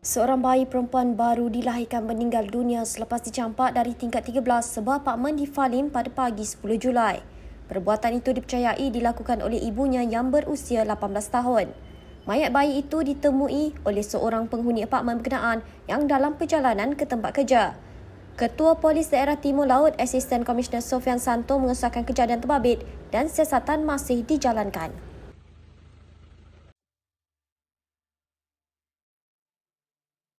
Seorang bayi perempuan baru dilahirkan meninggal dunia selepas dicampak dari tingkat 13 sebuah apartmen di Falim pada pagi 10 Julai. Perbuatan itu dipercayai dilakukan oleh ibunya yang berusia 18 tahun. Mayat bayi itu ditemui oleh seorang penghuni apartmen berkenaan yang dalam perjalanan ke tempat kerja. Ketua Polis Daerah Timur Laut, Asisten Komisioner Sofian Santo mengesahkan kejadian terbabit dan siasatan masih dijalankan.